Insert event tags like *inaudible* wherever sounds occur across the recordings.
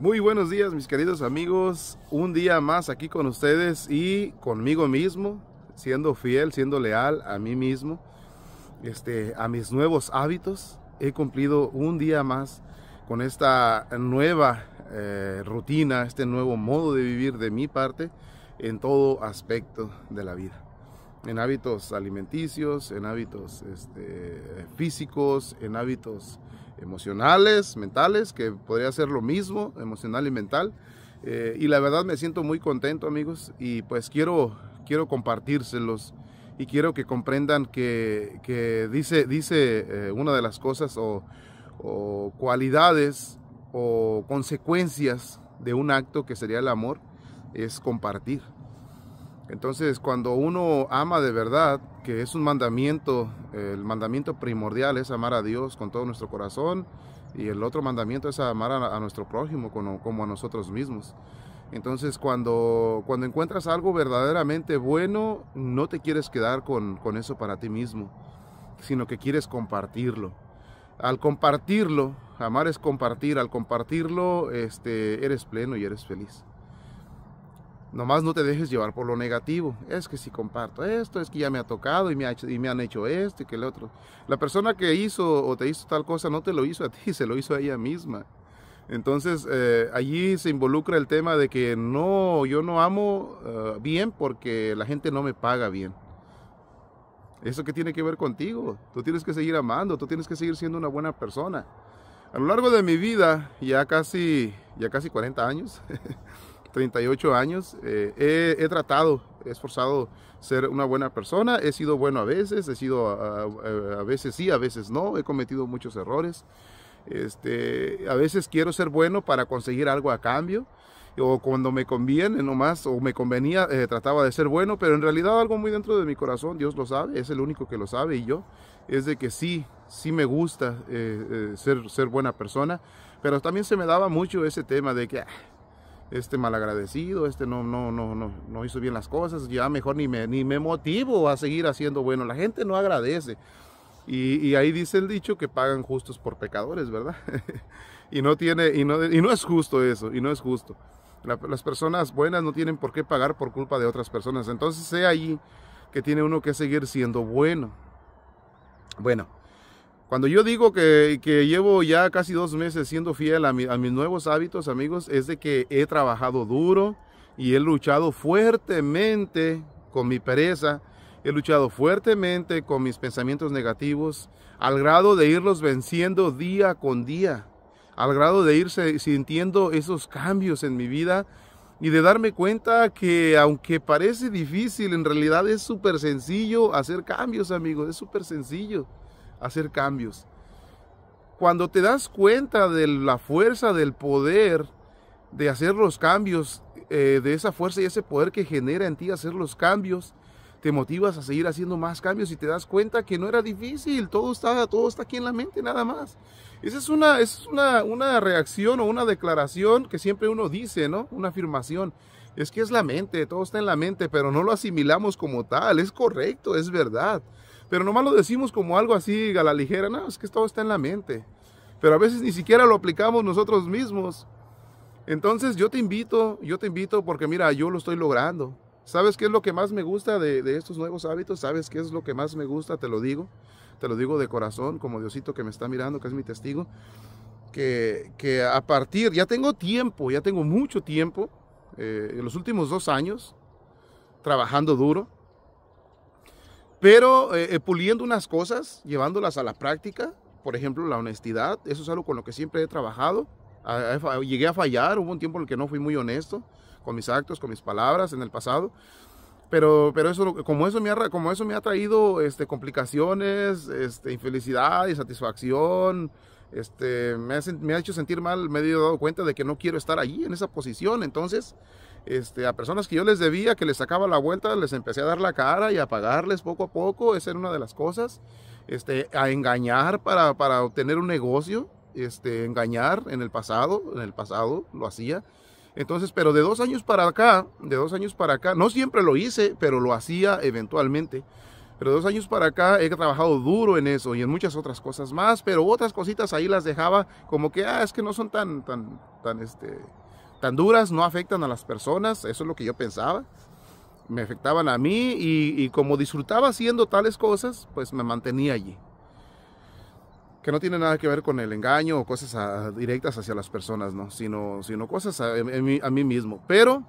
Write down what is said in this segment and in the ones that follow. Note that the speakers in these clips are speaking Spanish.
Muy buenos días mis queridos amigos, un día más aquí con ustedes y conmigo mismo, siendo fiel, siendo leal a mí mismo, este, a mis nuevos hábitos. He cumplido un día más con esta nueva eh, rutina, este nuevo modo de vivir de mi parte en todo aspecto de la vida. En hábitos alimenticios, en hábitos este, físicos, en hábitos emocionales, mentales, que podría ser lo mismo, emocional y mental. Eh, y la verdad me siento muy contento, amigos, y pues quiero, quiero compartírselos y quiero que comprendan que, que dice, dice eh, una de las cosas o, o cualidades o consecuencias de un acto que sería el amor es compartir. Entonces, cuando uno ama de verdad, que es un mandamiento, el mandamiento primordial es amar a Dios con todo nuestro corazón y el otro mandamiento es amar a, nuestro prójimo como, a nosotros mismos. Entonces, cuando, cuando encuentras algo verdaderamente bueno, no te quieres quedar con, eso para ti mismo, sino que quieres compartirlo. Al compartirlo, amar es compartir, al compartirlo este, eres pleno y eres feliz. Nomás no te dejes llevar por lo negativo. Es que si comparto esto, es que ya me ha tocado y me, han hecho esto y que el otro. La persona que hizo o te hizo tal cosa no te lo hizo a *laughs* ti, se lo hizo a ella misma. Entonces eh, allí se involucra el tema de que no, yo no amo eh, bien porque la gente no me paga bien. ¿Eso qué tiene que ver contigo? Tú tienes que seguir amando, tú tienes que seguir siendo una buena persona. A lo largo de mi vida, ya casi, ya casi 40 años, *laughs* 38 años. Eh, he, he, tratado, he esforzado ser una buena persona. He sido bueno a veces, he sido a, veces sí, a veces no. He cometido muchos errores. Este, a veces quiero ser bueno para conseguir algo a cambio o cuando me conviene nomás o me convenía eh, trataba de ser bueno, pero en realidad algo muy dentro de mi corazón, Dios lo sabe, es el único que lo sabe y yo, es de que sí, sí me gusta eh, ser, ser buena persona, pero también se me daba mucho ese tema de que... Ah, este mal agradecido este no, no, no, no, no hizo bien las cosas, ya mejor ni me, ni me motivo a seguir haciendo bueno. La gente no agradece. Y, ahí dice el dicho que pagan justos por pecadores, ¿verdad? *laughs* y no tiene, y no, y no es justo eso, y no es justo. las personas buenas no tienen por qué pagar por culpa de otras personas. Entonces sé ahí que tiene uno que seguir siendo bueno. Bueno, cuando yo digo que, llevo ya casi dos meses siendo fiel a, mis nuevos hábitos, amigos, es de que he trabajado duro y he luchado fuertemente con mi pereza, he luchado fuertemente con mis pensamientos negativos, al grado de irlos venciendo día con día, al grado de irse sintiendo esos cambios en mi vida y de darme cuenta que aunque parece difícil, en realidad es súper sencillo hacer cambios, amigos, es súper sencillo hacer cambios. Cuando te das cuenta de la fuerza del poder de hacer los cambios, eh, de esa fuerza y ese poder que genera en ti hacer los cambios, te motivas a seguir haciendo más cambios y te das cuenta que no era difícil, todo está, todo está aquí en la mente nada más. Esa es, una, es una, una reacción o una declaración que siempre uno dice, ¿no? Una afirmación. Es que es la mente, todo está en la mente, pero no lo asimilamos como tal, es correcto, es verdad. Pero nomás lo decimos como algo así a la ligera, no, es que todo está en la mente. Pero a veces ni siquiera lo aplicamos nosotros mismos. Entonces yo te invito, yo te invito porque mira, yo lo estoy logrando. ¿Sabes qué es lo que más me gusta de, estos nuevos hábitos? ¿Sabes qué es lo que más me gusta? Te lo digo, te lo digo de corazón, como Diosito que me está mirando, que es mi testigo. Que, que, a partir, ya tengo tiempo, ya tengo mucho tiempo, eh, en los últimos dos años, trabajando duro, pero eh, eh, puliendo unas cosas, llevándolas a la práctica, por ejemplo, la honestidad, eso es algo con lo que siempre he trabajado. llegué a fallar, hubo un tiempo en el que no fui muy honesto con mis actos, con mis palabras en el pasado, pero, pero eso, como, eso me ha, como eso me ha traído este, complicaciones, este, infelicidad, insatisfacción, este, me, me ha hecho sentir mal, me he dado cuenta de que no quiero estar allí en esa posición, entonces este, a personas que yo les debía, que les sacaba la vuelta, les empecé a dar la cara y a pagarles poco a poco, esa era una de las cosas, este, a engañar para, obtener un negocio, este, engañar en el pasado, en el pasado lo hacía. Entonces, pero de dos años para acá, de dos años para acá, no siempre lo hice, pero lo hacía eventualmente. Pero dos años para acá he trabajado duro en eso y en muchas otras cosas más, pero otras cositas ahí las dejaba como que, ah, es que no son tan, tan, tan, este, tan duras no afectan a las personas, eso es lo que yo pensaba. Me afectaban a mí y, como disfrutaba haciendo tales cosas, pues me mantenía allí. Que no tiene nada que ver con el engaño o cosas ah, directas hacia las personas, ¿no? Sino, sino cosas a, mí, mismo. Pero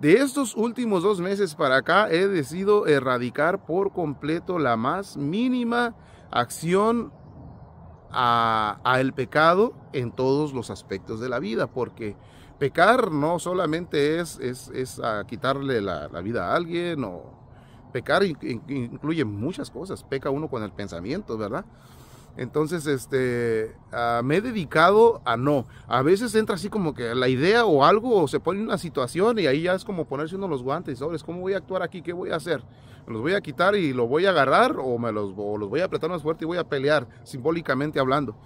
de estos últimos dos meses para acá he decidido erradicar por completo la más mínima acción a, a, el pecado en todos los aspectos de la vida, porque pecar no solamente es, es, es a quitarle la, la, vida a alguien o pecar incluye muchas cosas, peca uno con el pensamiento, ¿verdad? Entonces, este, ah, me he dedicado a no. A veces entra así como que la idea o algo, o se pone una situación y ahí ya es como ponerse uno los guantes, sabes ¿cómo voy a actuar aquí? ¿Qué voy a hacer? los voy a quitar y lo voy a agarrar o me los, los voy a apretar más fuerte y voy a pelear, simbólicamente hablando?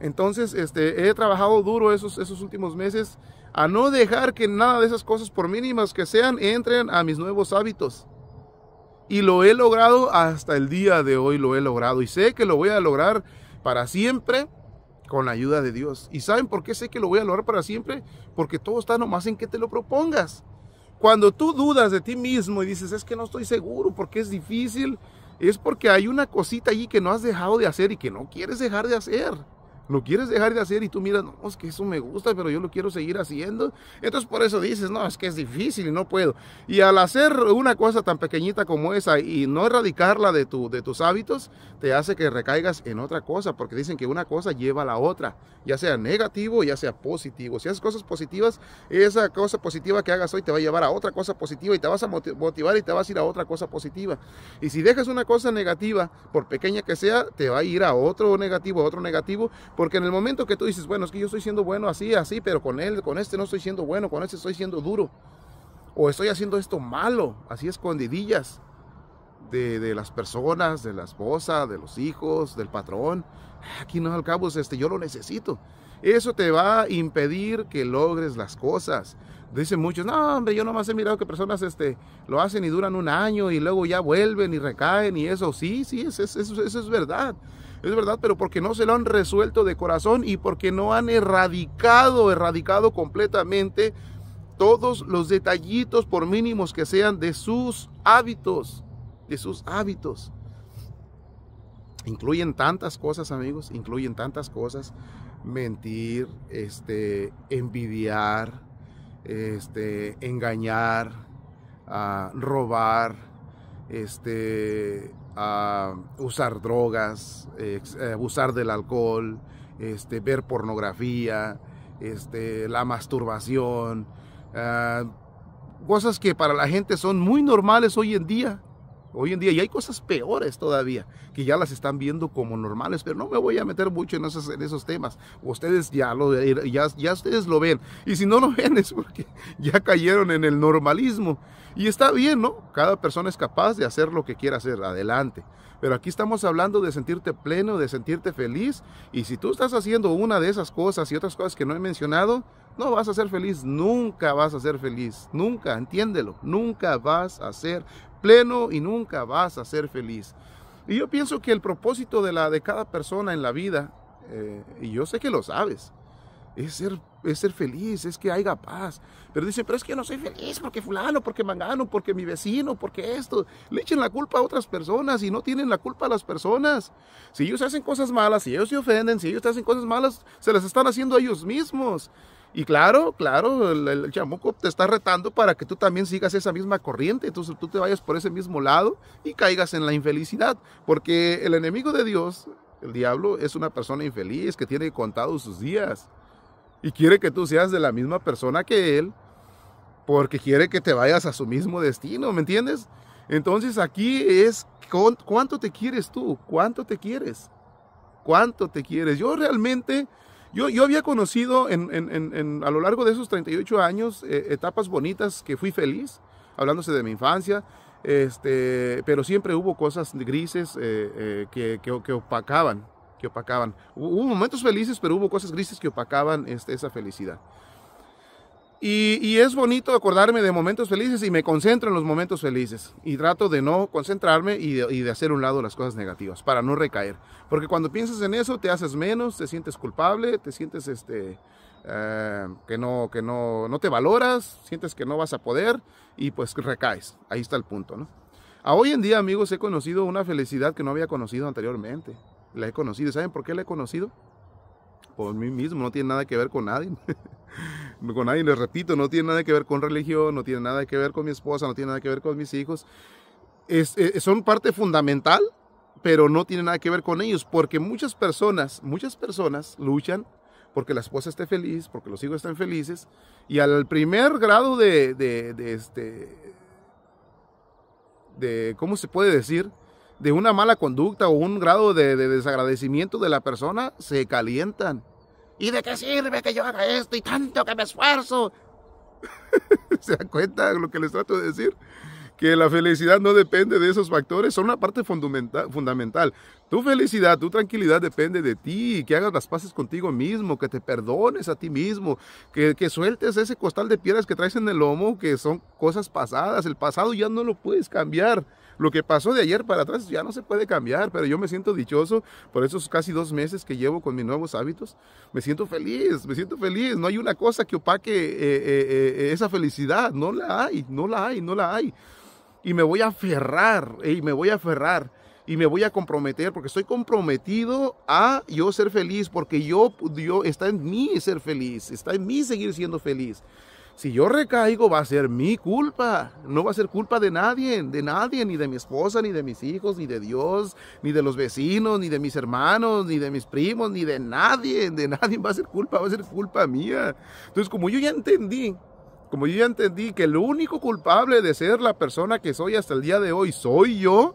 Entonces, este, he trabajado duro esos, esos últimos meses a no dejar que nada de esas cosas, por mínimas que sean, entren a mis nuevos hábitos. Y lo he logrado hasta el día de hoy, lo he logrado. Y sé que lo voy a lograr para siempre con la ayuda de Dios. ¿Y saben por qué sé que lo voy a lograr para siempre? Porque todo está nomás en que te lo propongas. Cuando tú dudas de ti mismo y dices, es que no estoy seguro porque es difícil, es porque hay una cosita allí que no has dejado de hacer y que no quieres dejar de hacer lo quieres dejar de hacer y tú miras, no, es que eso me gusta, pero yo lo quiero seguir haciendo. Entonces por eso dices, no, es que es difícil y no puedo. Y al hacer una cosa tan pequeñita como esa y no erradicarla de, tu, de tus hábitos, te hace que recaigas en otra cosa, porque dicen que una cosa lleva a la otra, ya sea negativo, ya sea positivo. Si haces cosas positivas, esa cosa positiva que hagas hoy te va a llevar a otra cosa positiva y te vas a motivar y te vas a ir a otra cosa positiva. Y si dejas una cosa negativa, por pequeña que sea, te va a ir a otro negativo, a otro negativo porque en el momento que tú dices, bueno, es que yo estoy siendo bueno así, así, pero con él, con este no estoy siendo bueno, con este estoy siendo duro. O estoy haciendo esto malo, así escondidillas de, las personas, de la esposa, de los hijos, del patrón. Aquí no, al cabo, este, yo lo necesito. Eso te va a impedir que logres las cosas. Dicen muchos, no, hombre, yo nomás he mirado que personas este, lo hacen y duran un año y luego ya vuelven y recaen y eso. Sí, sí, eso es verdad. Es verdad, pero porque no se lo han resuelto de corazón y porque no han erradicado, erradicado completamente todos los detallitos, por mínimos que sean, de sus hábitos, de sus hábitos. Incluyen tantas cosas, amigos, incluyen tantas cosas. Mentir, este, envidiar, este, engañar, ah, robar, este, a usar drogas, eh, abusar del alcohol, este, ver pornografía, este, la masturbación, ah, cosas que para la gente son muy normales hoy en día hoy en día. Y hay cosas peores todavía que ya las están viendo como normales, pero no me voy a meter mucho en esos, temas. Ustedes ya lo ya, ya ustedes lo ven. Y si no lo *laughs* ven es porque ya cayeron en el normalismo. Y está bien, ¿no? Cada persona es capaz de hacer lo que quiera hacer, adelante. Pero aquí estamos hablando de sentirte pleno, de sentirte feliz. Y si tú estás haciendo una de esas cosas y otras cosas que no he mencionado, no vas a ser feliz, nunca vas a ser feliz, nunca, entiéndelo, nunca vas a ser pleno y nunca vas a ser feliz. Y yo pienso que el propósito de, la, de cada persona en la vida, eh, y yo sé que lo sabes, es ser, ser feliz, es que haya paz. Pero dice, pero es que no soy feliz porque fulano, porque mangano, porque mi vecino, porque esto. Le echen la culpa a otras personas y no tienen la culpa a las personas. Si ellos hacen cosas malas, si ellos se ofenden, si ellos hacen cosas malas, se las están haciendo ellos mismos. Y claro, claro, el, chamuco te está retando para que tú también sigas esa misma corriente, entonces tú te vayas por ese mismo lado y caigas en la infelicidad, porque el enemigo de Dios, el diablo, es una persona infeliz que tiene contados sus días y quiere que tú seas de la misma persona que él, porque quiere que te vayas a su mismo destino, ¿me entiendes? Entonces aquí es cuánto te quieres tú, cuánto te quieres, cuánto te quieres. Yo realmente yo, yo había conocido en, en, en, a lo largo de esos 38 años eh, etapas bonitas que fui feliz, hablándose de mi infancia, este, pero siempre hubo cosas grises eh, eh, que, que, que, opacaban, que opacaban. Hubo momentos felices, pero hubo cosas grises que opacaban este, esa felicidad. Y, es bonito acordarme de momentos felices y me concentro en los momentos felices. Y trato de no concentrarme y de, hacer un lado las cosas negativas para no recaer. Porque cuando piensas en eso te haces menos, te sientes culpable, te sientes este, eh, que, no, que no, no te valoras, sientes que no vas a poder y pues recaes. Ahí está el punto. hoy en día, amigos, he conocido una felicidad que no había conocido anteriormente. La he conocido. ¿Saben por qué la he conocido? por mí mismo, no tiene nada que ver con nadie. *laughs* con nadie, les repito, no tiene nada que ver con religión, no tiene nada que ver con mi esposa, no tiene nada que ver con mis hijos. Eh, son parte fundamental, pero no tiene nada que ver con ellos, porque muchas personas, muchas personas luchan porque la esposa esté feliz, porque los hijos estén felices, y al primer grado de, de este, de, ¿cómo se puede decir? de una mala conducta o un grado de, desagradecimiento de la persona, se calientan. ¿Y de qué sirve que yo haga esto y tanto que me esfuerzo? *laughs* ¿Se dan cuenta lo que les trato de decir? Que la felicidad no depende de esos factores, son una parte fundamental. Tu felicidad, tu tranquilidad depende de ti, que hagas las paces contigo mismo, que te perdones a ti mismo, que, que sueltes ese costal de piedras que traes en el lomo, que son cosas pasadas, el pasado ya no lo puedes cambiar lo que pasó de ayer para atrás ya no se puede cambiar, pero yo me siento dichoso por esos casi dos meses que llevo con mis nuevos hábitos. Me siento feliz, me siento feliz. No hay una cosa que opaque eh, eh, eh, esa felicidad. No la hay, no la hay, no la hay. Y me voy a aferrar, y me voy a aferrar y me voy a comprometer porque estoy comprometido a yo ser feliz porque yo, yo está en mí ser feliz, está en mí seguir siendo feliz. Si yo recaigo va a ser mi culpa, no va a ser culpa de nadie, de nadie, ni de mi esposa, ni de mis hijos, ni de Dios, ni de los vecinos, ni de mis hermanos, ni de mis primos, ni de nadie, de nadie va a ser culpa, va a ser culpa mía. Entonces como yo ya entendí, como yo ya entendí que el único culpable de ser la persona que soy hasta el día de hoy soy yo,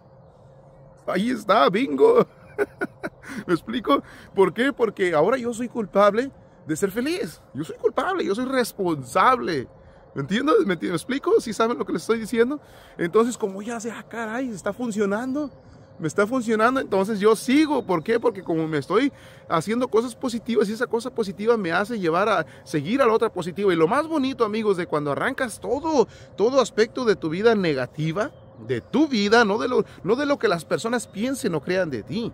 ahí está, bingo. *laughs* ¿Me explico? ¿Por qué? Porque ahora yo soy culpable de ser feliz. Yo soy culpable, yo soy responsable. ¿Me entiendes? ¿Me, explico? ¿Si saben lo que les estoy diciendo? Entonces, como ya se, ah, caray, está funcionando. Me está funcionando, entonces yo sigo. ¿Por qué? Porque como me estoy haciendo cosas positivas y esa cosa positiva me hace llevar a seguir a la otra positiva. Y lo más bonito, amigos, de cuando arrancas todo, todo aspecto de tu vida negativa, de tu vida, no de lo, no de lo que las personas piensen o crean de ti.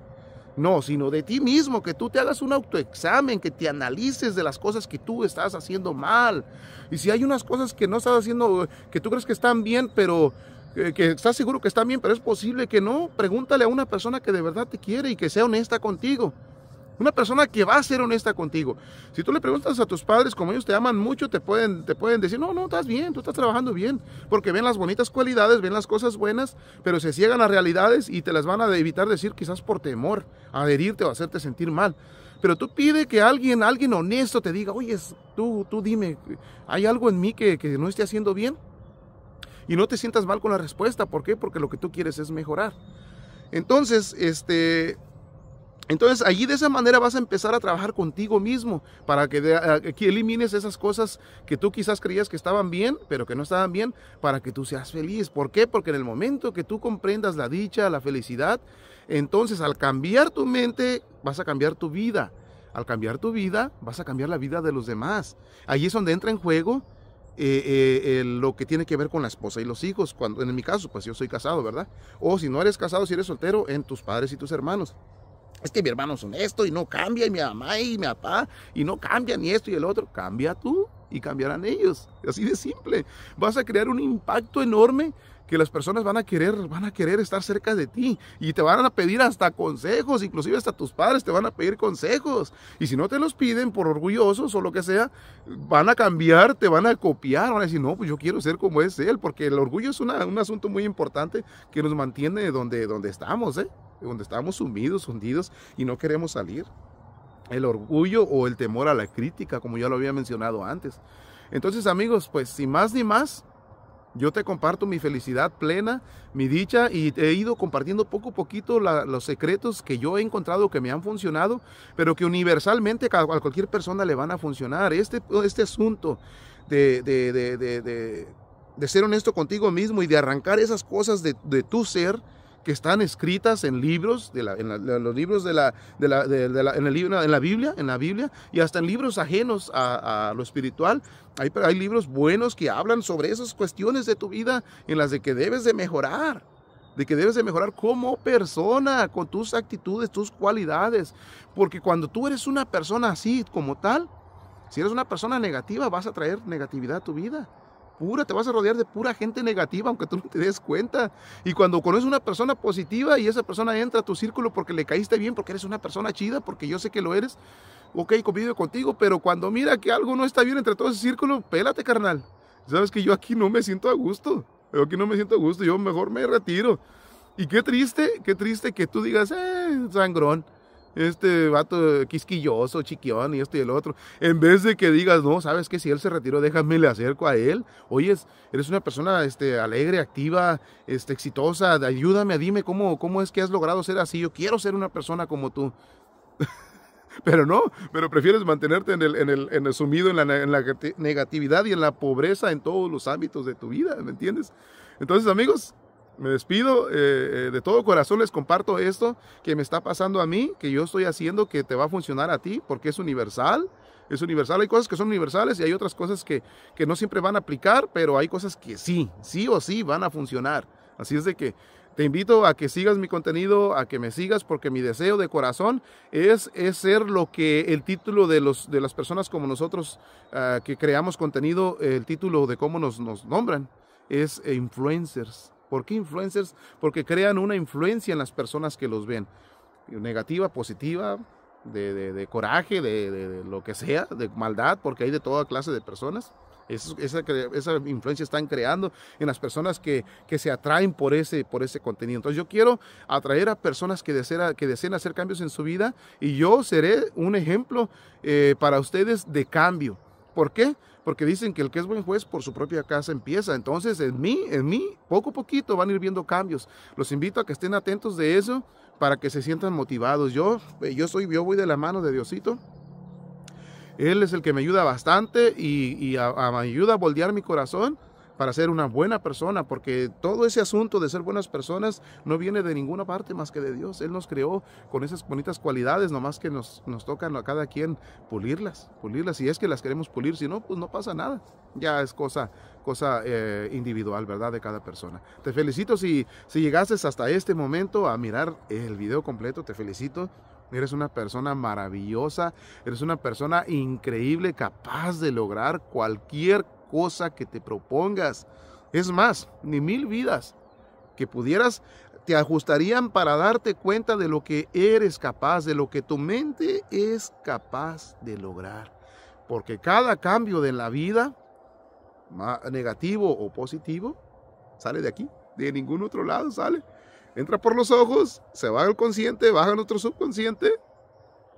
No, sino de ti mismo, que tú te hagas un autoexamen, que te analices de las cosas que tú estás haciendo mal. Y si hay unas cosas que no estás haciendo, que tú crees que están bien, pero eh, que, estás seguro que están bien, pero es posible que no, pregúntale a una persona que de verdad te quiere y que sea honesta contigo. Una persona que va a ser honesta contigo. Si tú le preguntas a tus padres como ellos te aman mucho, te pueden, te pueden decir, no, no, estás bien, tú estás trabajando bien. Porque ven las bonitas cualidades, ven las cosas buenas, pero se ciegan a realidades y te las van a evitar decir quizás por temor adherirte o hacerte sentir mal. Pero tú pide que alguien, alguien honesto te diga, oye, tú, tú dime, ¿hay algo en mí que, que no esté haciendo bien? Y no te sientas mal con la respuesta. ¿Por qué? Porque lo que tú quieres es mejorar. Entonces, este, entonces allí de esa manera vas a empezar a trabajar contigo mismo para que, que, elimines esas cosas que tú quizás creías que estaban bien, pero que no estaban bien, para que tú seas feliz. ¿Por qué? Porque en el momento que tú comprendas la dicha, la felicidad, entonces al cambiar tu mente vas a cambiar tu vida. Al cambiar tu vida vas a cambiar la vida de los demás. Allí es donde entra en juego eh, eh, lo que tiene que ver con la esposa y los hijos. Cuando, en mi caso, pues yo soy casado, ¿verdad? O si no eres casado, si eres soltero, en tus padres y tus hermanos es que mi hermano es honesto y no cambia, y mi mamá y mi papá, y no cambian ni esto y el otro. Cambia tú y cambiarán ellos. Así de simple. Vas a crear un impacto enorme que las personas van a querer, van a querer estar cerca de ti y te van a pedir hasta consejos, inclusive hasta tus padres te van a pedir consejos. Y si no te los piden por orgullosos o lo que sea, van a cambiar, te van a copiar, van a decir, no, pues yo quiero ser como es él, porque el orgullo es un asunto muy importante que nos mantiene donde, donde estamos, ¿eh? donde estamos sumidos, hundidos y no queremos salir. El orgullo o el temor a la crítica, como ya lo había mencionado antes. Entonces amigos, pues sin más ni más, yo te comparto mi felicidad plena, mi dicha y he ido compartiendo poco a poquito los secretos que yo he encontrado que me han funcionado, pero que universalmente a cualquier persona le van a funcionar. Este, este asunto de, de, de, de ser honesto contigo mismo y de arrancar esas cosas de, tu ser, que están escritas en libros, en los libros de la, de la, en, el, en la Biblia, en la Biblia, y hasta en libros ajenos a, lo espiritual. Hay, hay libros buenos que hablan sobre esas cuestiones de tu vida en las de que debes de mejorar de que debes de mejorar como persona, con tus actitudes, tus cualidades. Porque cuando tú eres una persona así como tal, si eres una persona negativa, vas a traer negatividad a tu vida pura, te vas a rodear de pura gente negativa, aunque tú no te des cuenta. Y cuando conoces una persona positiva y esa persona entra a tu círculo porque le caíste bien, porque eres una persona chida, porque yo sé que lo eres, ok, convive contigo, pero cuando mira que algo no está bien entre todo ese círculo, pélate, carnal. Sabes que yo aquí no me siento a gusto, yo aquí no me siento a gusto, yo mejor me retiro. Y qué triste, qué triste que tú digas, eh, sangrón este vato quisquilloso, chiquión y esto y el otro. En vez de que digas, no, sabes que si él se retiró, déjame le acerco a él. Oye, eres una persona este, alegre, activa, este, exitosa, ayúdame, dime cómo, cómo es que has logrado ser así. Yo quiero ser una persona como tú. *laughs* pero no, pero prefieres mantenerte en el, sumido en la, en la negatividad y en la pobreza en todos los ámbitos de tu vida, ¿me entiendes? Entonces, amigos, me despido. Eh, eh, de todo corazón les comparto esto que me está pasando a mí, que yo estoy haciendo, que te va a funcionar a ti, porque es universal. Es universal, hay cosas que son universales y hay otras cosas que, no siempre van a aplicar, pero hay cosas que sí, sí o sí van a funcionar. Así es de que te invito a que sigas mi contenido, a que me sigas, porque mi deseo de corazón es, ser lo que el título de, los, de las personas como nosotros ah, que creamos contenido, el título de cómo nos, nos nombran, es eh, influencers ¿Por qué influencers? Porque crean una influencia en las personas que los ven. Negativa, positiva, de, coraje, de, lo que sea, de maldad, porque hay de toda clase de personas. esa, influencia están creando en las personas que, se atraen por ese, por ese contenido. Entonces yo quiero atraer a personas que, deseen hacer cambios en su vida y yo seré un ejemplo eh, para ustedes de cambio. ¿Por qué? Porque dicen que el que es buen juez por su propia casa empieza. Entonces, en mí, en mí, poco a poquito van a ir viendo cambios. Los invito a que estén atentos de eso para que se sientan motivados. Yo, eh, yo soy, yo voy de la mano de Diosito. Él es el que me ayuda bastante y, me ayuda a moldear mi corazón para ser una buena persona, porque todo ese asunto de ser buenas personas no viene de ninguna parte más que de Dios. Él nos creó con esas bonitas cualidades, nomás que nos, nos tocan a cada quien pulirlas, pulirlas, si es que las queremos pulir, si no, pues no pasa nada. Ya es cosa, cosa eh, individual, ¿verdad? De cada persona. Te felicito si, si llegaste hasta este momento a mirar el video completo, te felicito. Eres una persona maravillosa, eres una persona increíble, capaz de lograr cualquier cosa cosa que te propongas. Es más, ni mil vidas que pudieras te ajustarían para darte cuenta de lo que eres capaz, de lo que tu mente es capaz de lograr. Porque cada cambio de la vida, negativo o positivo, sale de aquí, de ningún otro lado sale. Entra por los ojos, se va al consciente, baja al otro subconsciente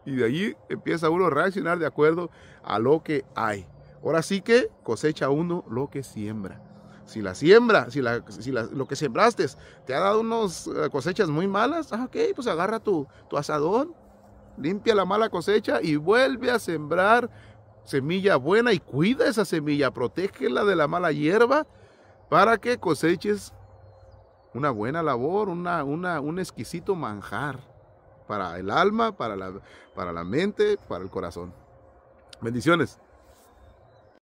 y de allí empieza uno a reaccionar de acuerdo a lo que hay. Ahora sí que cosecha uno lo que siembra. Si la siembra, si, lo que sembraste te ha dado unas eh, cosechas muy malas, ah, ok, pues agarra tu, tu asadón, limpia la mala cosecha y vuelve a sembrar semilla buena y cuida esa semilla, protégela de la mala hierba para que coseches una buena labor, un exquisito manjar para el alma, para la, para la mente, para el corazón. Bendiciones.